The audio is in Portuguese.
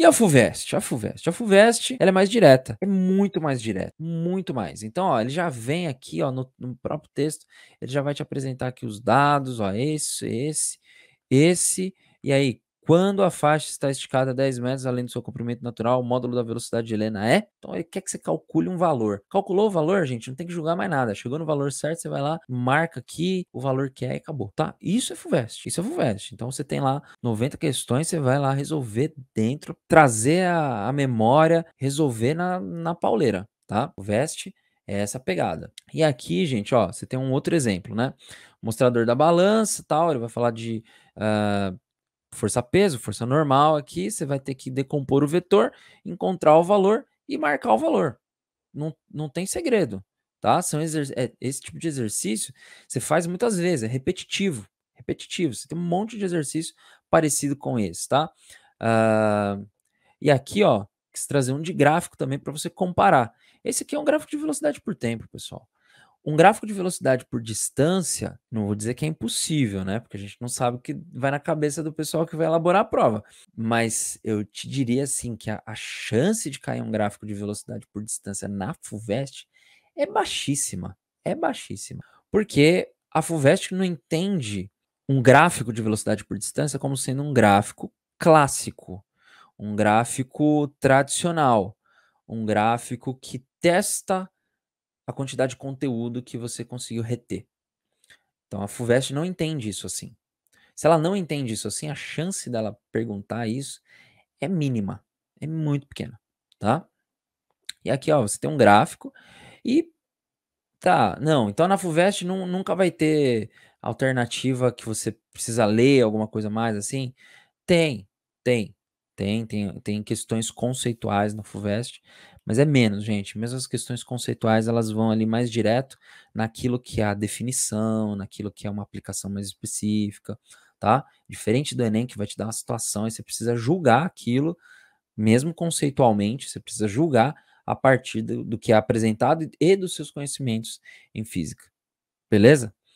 E a FUVEST? A FUVEST. A FUVEST, ela é mais direta. É muito mais direta. Muito mais. Então, ó, ele já vem aqui, ó, no, no próprio texto, ele já vai te apresentar aqui os dados, ó, esse, esse, esse. E aí, quando a faixa está esticada a 10 metros além do seu comprimento natural, o módulo da velocidade de Helena é. Então ele quer que você calcule um valor. Calculou o valor, gente? Não tem que julgar mais nada. Chegou no valor certo, você vai lá, marca aqui o valor que é e acabou. Tá? Isso é FUVEST. Isso é FUVEST. Então você tem lá 90 questões, você vai lá resolver dentro, trazer a, a memória, resolver na, na pauleira, tá? FUVEST é essa pegada. E aqui, gente, ó, você tem um outro exemplo, né? Mostrador da balança, tal, ele vai falar de. Uh, força peso, força normal aqui, você vai ter que decompor o vetor, encontrar o valor e marcar o valor. Não, não tem segredo, tá? São é, esse tipo de exercício você faz muitas vezes, é repetitivo, repetitivo. Você tem um monte de exercício parecido com esse, tá? Uh, e aqui, ó, quis trazer um de gráfico também para você comparar. Esse aqui é um gráfico de velocidade por tempo, pessoal. Um gráfico de velocidade por distância, não vou dizer que é impossível, né? Porque a gente não sabe o que vai na cabeça do pessoal que vai elaborar a prova. Mas eu te diria assim que a, a chance de cair um gráfico de velocidade por distância na FUVEST é baixíssima. É baixíssima. Porque a FUVEST não entende um gráfico de velocidade por distância como sendo um gráfico clássico, um gráfico tradicional, um gráfico que testa a quantidade de conteúdo que você conseguiu reter. Então a FUVEST não entende isso assim. Se ela não entende isso assim, a chance dela perguntar isso é mínima, é muito pequena, tá? E aqui, ó, você tem um gráfico e tá, não, então na FUVEST não, nunca vai ter alternativa que você precisa ler alguma coisa mais assim? Tem, tem, tem, tem, tem questões conceituais na FUVEST, mas é menos, gente. Mesmo as questões conceituais, elas vão ali mais direto naquilo que é a definição, naquilo que é uma aplicação mais específica, tá? Diferente do Enem, que vai te dar uma situação e você precisa julgar aquilo, mesmo conceitualmente, você precisa julgar a partir do, do que é apresentado e dos seus conhecimentos em física. Beleza?